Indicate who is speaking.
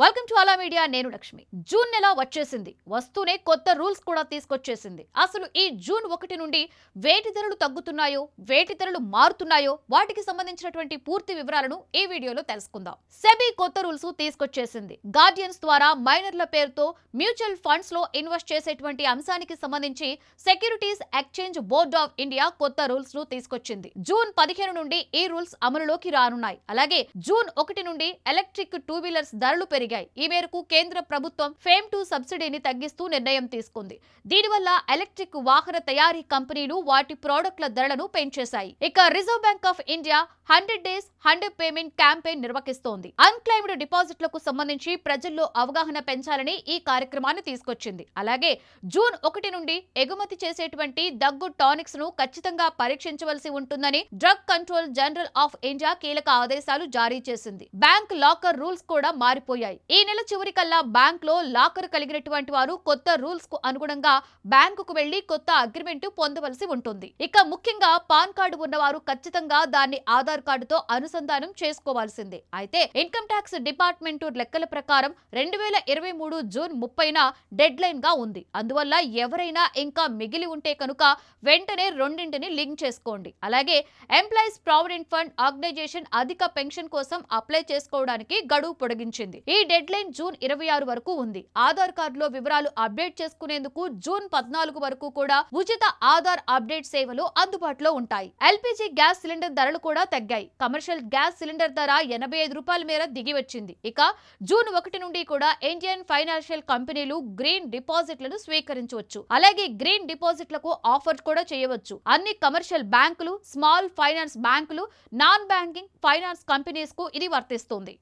Speaker 1: welcome to అలా media నేను Lakshmi June నెల వచ్చేసింది వస్తూనే కొత్త రూల్స్ కూడా తీసుకొచ్చేసింది అసలు ఈ జూన్ ఒకటి నుండి వేటి ధరలు తగ్గుతున్నాయో వేటి ధరలు మారుతున్నాయో వాటికి సంబంధించినటువంటి పూర్తి వివరాలను ఈ వీడియోలో తెలుసుకుందాం సెబీ కొత్త రూల్స్ తీసుకొచ్చేసింది గార్డియన్స్ ద్వారా మైనర్ల పేరుతో మ్యూచువల్ ఫండ్స్ లో ఇన్వెస్ట్ చేసేటువంటి అంశానికి సంబంధించి securities exchange board of India కొత్త రూల్స్ ను తీసుకొచ్చింది జూన్ పదిహేను నుండి ఈ రూల్స్ అమలులోకి రానున్నాయి అలాగే జూన్ ఒకటి నుండి ఎలక్ట్రిక్ టూ వీలర్స్ ధరలు పెరిగి పెరిగాయి ఈ మేరకు కేంద్ర ప్రభుత్వం ఫేమ్ టూ సబ్సిడీని తగ్గిస్తూ నిర్ణయం తీసుకుంది దీనివల్ల ఎలక్ట్రిక్ వాహన తయారీ కంపెనీలు వాటి ప్రోడక్ట్ల ధరలను పెంచేశాయి ఇక reserve bank of India hundred days hundred payment campaign నిర్వహిస్తోంది అన్క్లైమ్డ్ డిపాజిట్లకు సంబంధించి ప్రజల్లో అవగాహన పెంచాలని ఈ కార్యక్రమాన్ని తీసుకొచ్చింది అలాగే జూన్ ఒకటి నుండి ఎగుమతి చేసేటువంటి దగ్గు టానిక్స్ ను ఖచ్చితంగా పరీక్షించవలసి ఉంటుందని drug control general of India కీలక ఆదేశాలు జారీ చేసింది బ్యాంక్ లాకర్ రూల్స్ కూడా మారిపోయాయి చేశాయి ఈ నెల చివరి కల్లా బ్యాంక్ లో లాకర్ కలిగినటువంటి వారు కొత్త రూల్స్ కు అనుగుణంగా బ్యాంకుకు వెళ్లి కొత్త అగ్రిమెంట్ పొందవలసి ఉంటుంది ఇక ముఖ్యంగా పాన్ కార్డు ఉన్నవారు ఖచ్చితంగా దాన్ని ఆధార్ కార్డుతో అనుసంధానం చేసుకోవాల్సిందే అయితే ఇన్కమ్ ట్యాక్స్ డిపార్ట్మెంట్ లెక్కల ప్రకారం రెండు వేల ఇరవై మూడు జూన్ ముప్పైన డెడ్ లైన్ గా ఉంది అందువల్ల ఎవరైనా ఇంకా మిగిలి ఉంటే కనుక వెంటనే రెండింటిని లింక్ చేసుకోండి అలాగే ఎంప్లాయీస్ ప్రావిడెంట్ ఫండ్ ఆర్గనైజేషన్ అధిక పెన్షన్ కోసం అప్లై చేసుకోవడానికి గడువు పొడిగించింది ఈ ఈ లైన్ జూన్ ఇరవై ఆరు వరకు ఉంది ఆధార్ కార్డులో వివరాలు అప్డేట్ చేసుకునేందుకు జూన్ పద్నాలుగు వరకు కూడా ఉచిత ఆధార్ అప్డేట్ సేవలు అందుబాటులో ఉంటాయి ఎల్పిజి గ్యాస్ సిలిండర్ ధరలు కూడా తగ్గాయి కమర్షియల్ గ్యాస్ సిలిండర్ ధర ఎనభై ఐదు రూపాయల మేర దిగి వచ్చింది ఇక జూన్ ఒకటి నుండి కూడా ఇండియన్ ఫైనాన్షియల్ కంపెనీలు గ్రీన్ డిపాజిట్లను స్వీకరించవచ్చు అలాగే గ్రీన్ డిపాజిట్లకు ఆఫర్ కూడా చేయవచ్చు అన్ని కమర్షియల్ బ్యాంకులు స్మాల్ ఫైనాన్స్ బ్యాంకులు నాన్ బ్యాంకింగ్ ఫైనాన్స్ కంపెనీస్ కు ఇది వర్తిస్తుంది